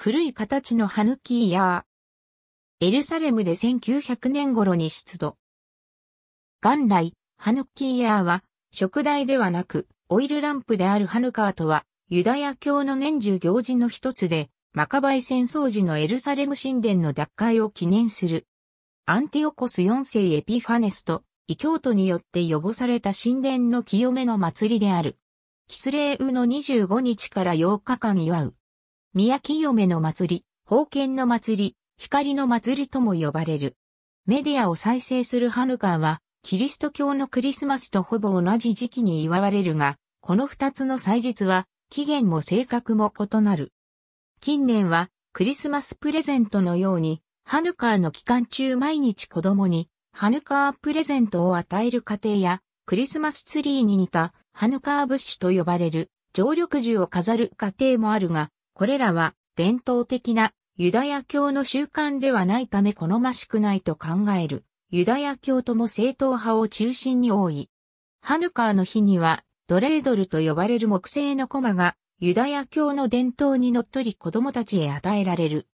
古い形のハヌキーヤー。エルサレムで1900年頃に出土。元来、ハヌキーヤーは、食台ではなく、オイルランプであるハヌカーとは、ユダヤ教の年中行事の一つで、マカバイ戦争時のエルサレム神殿の奪回を記念する。アンティオコス4世エピファネスと、異教徒によって汚された神殿の清めの祭りである。キスレウの25日から8日間祝う。宮清めの祭り、宝剣の祭り、光の祭りとも呼ばれる。メディアを再生するハヌカーは、キリスト教のクリスマスとほぼ同じ時期に祝われるが、この二つの祭日は、起源も性格も異なる。近年は、クリスマスプレゼントのように、ハヌカーの期間中毎日子供に、ハヌカープレゼントを与える家庭や、クリスマスツリーに似た、ハヌカーブッシュと呼ばれる、常緑樹を飾る家庭もあるが、これらは伝統的なユダヤ教の習慣ではないため好ましくないと考えるユダヤ教とも正統派を中心に多い。ハヌカーの日にはドレードルと呼ばれる木製の駒がユダヤ教の伝統にのっとり子供たちへ与えられる。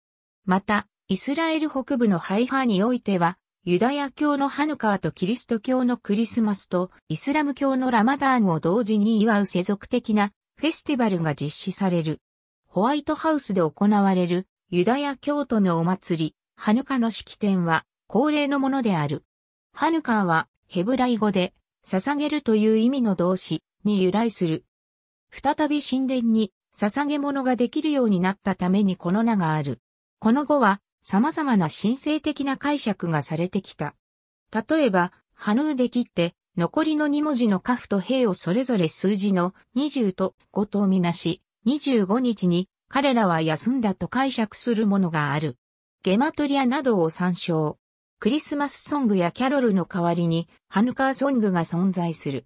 また、イスラエル北部のハイフにおいては、ユダヤ教のハヌカーとキリスト教のクリスマスとイスラム教のラマダーンを同時に祝う世俗的なフェスティバルが実施される。ホワイトハウスで行われるユダヤ教徒のお祭り、ハヌカの式典は恒例のものである。ハヌカはヘブライ語で捧げるという意味の動詞に由来する。再び神殿に捧げ物ができるようになったためにこの名がある。この語は様々な神聖的な解釈がされてきた。例えば、ハヌーで切って残りの2文字のカフとヘイをそれぞれ数字の20と5とみなし、25日に彼らは休んだと解釈するものがある。ゲマトリアなどを参照。クリスマスソングやキャロルの代わりにハヌカーソングが存在する。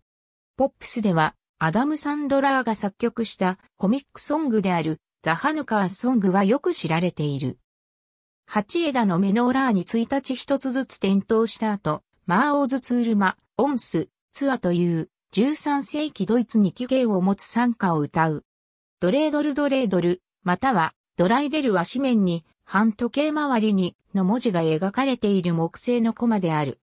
ポップスではアダム・サンドラーが作曲したコミックソングであるザ・ハヌカーソングはよく知られている。八枝のメノーラーに1日1つずつ点灯した後、マーオーズ・ツールマ、オンス、ツアという13世紀ドイツに起源を持つ参加を歌う。ドレードルドレードル、またはドライデルは紙面に半時計回りにの文字が描かれている木製のコマである。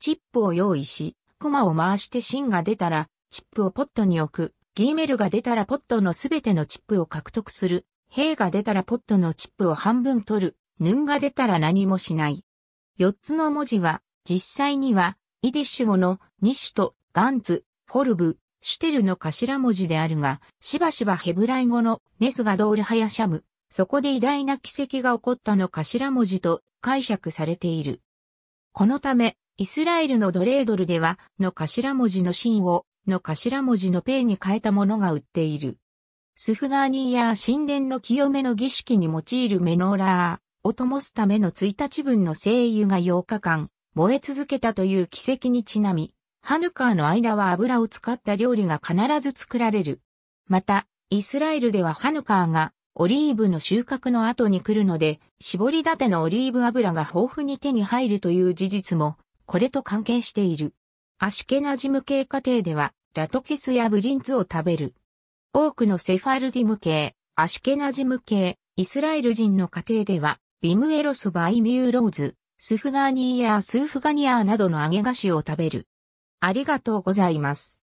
チップを用意し、コマを回して芯が出たら、チップをポットに置く。ギーメルが出たらポットのすべてのチップを獲得する。兵が出たらポットのチップを半分取る。ヌンが出たら何もしない。四つの文字は、実際には、イディッシュ語のニッシュとガンツ、フォルブ、シュテルの頭文字であるが、しばしばヘブライ語のネスガドールハヤシャム、そこで偉大な奇跡が起こったの頭文字と解釈されている。このため、イスラエルのドレードルでは、の頭文字のシンを、の頭文字のペイに変えたものが売っている。スフガーニーや神殿の清めの儀式に用いるメノーラーを灯すための1日分の精油が8日間燃え続けたという奇跡にちなみ、ハヌカーの間は油を使った料理が必ず作られる。また、イスラエルではハヌカーがオリーブの収穫の後に来るので、絞り立てのオリーブ油が豊富に手に入るという事実も、これと関係している。アシケナジム系家庭では、ラトキスやブリンツを食べる。多くのセファルディム系、アシケナジム系、イスラエル人の家庭では、ビムエロスバイミューローズ、スフガニーやスーフガニアなどの揚げ菓子を食べる。ありがとうございます。